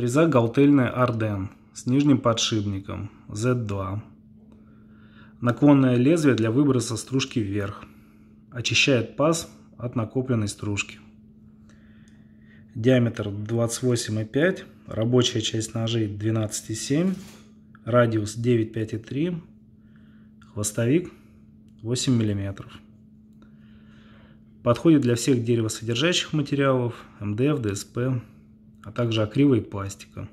Резак галтельная Арден с нижним подшипником Z2. Наклонное лезвие для выброса стружки вверх. Очищает паз от накопленной стружки. Диаметр 28,5, рабочая часть ножей 12,7, радиус 9,5,3, хвостовик 8 мм. Подходит для всех деревосодержащих материалов, МДФ, ДСП, а также акрила и пластика.